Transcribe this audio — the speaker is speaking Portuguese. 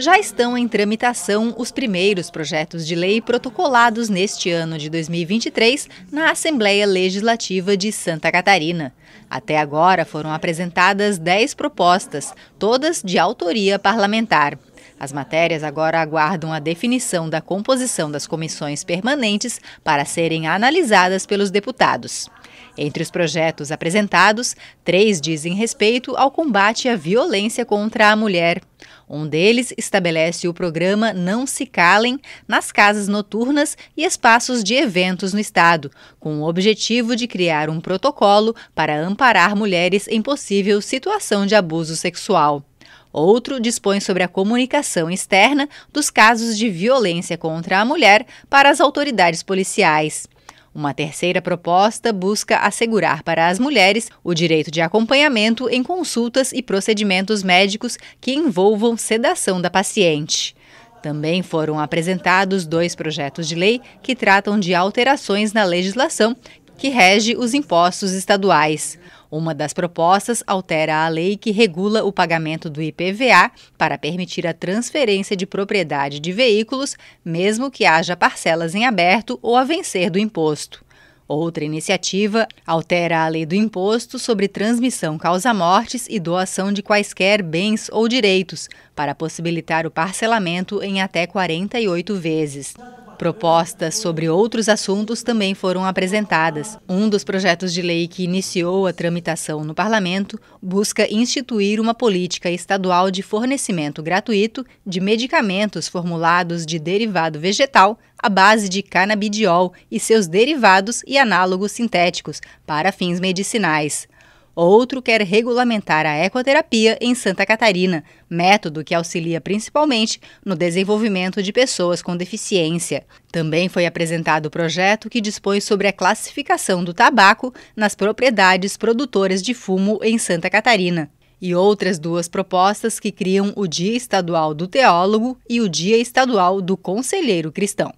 Já estão em tramitação os primeiros projetos de lei protocolados neste ano de 2023 na Assembleia Legislativa de Santa Catarina. Até agora foram apresentadas 10 propostas, todas de autoria parlamentar. As matérias agora aguardam a definição da composição das comissões permanentes para serem analisadas pelos deputados. Entre os projetos apresentados, três dizem respeito ao combate à violência contra a mulher. Um deles estabelece o programa Não Se Calem nas casas noturnas e espaços de eventos no Estado, com o objetivo de criar um protocolo para amparar mulheres em possível situação de abuso sexual. Outro dispõe sobre a comunicação externa dos casos de violência contra a mulher para as autoridades policiais. Uma terceira proposta busca assegurar para as mulheres o direito de acompanhamento em consultas e procedimentos médicos que envolvam sedação da paciente. Também foram apresentados dois projetos de lei que tratam de alterações na legislação que rege os impostos estaduais. Uma das propostas altera a lei que regula o pagamento do IPVA para permitir a transferência de propriedade de veículos, mesmo que haja parcelas em aberto ou a vencer do imposto. Outra iniciativa altera a lei do imposto sobre transmissão causa-mortes e doação de quaisquer bens ou direitos, para possibilitar o parcelamento em até 48 vezes. Propostas sobre outros assuntos também foram apresentadas. Um dos projetos de lei que iniciou a tramitação no parlamento busca instituir uma política estadual de fornecimento gratuito de medicamentos formulados de derivado vegetal à base de canabidiol e seus derivados e análogos sintéticos para fins medicinais. Outro quer regulamentar a ecoterapia em Santa Catarina, método que auxilia principalmente no desenvolvimento de pessoas com deficiência. Também foi apresentado o projeto que dispõe sobre a classificação do tabaco nas propriedades produtoras de fumo em Santa Catarina e outras duas propostas que criam o Dia Estadual do Teólogo e o Dia Estadual do Conselheiro Cristão.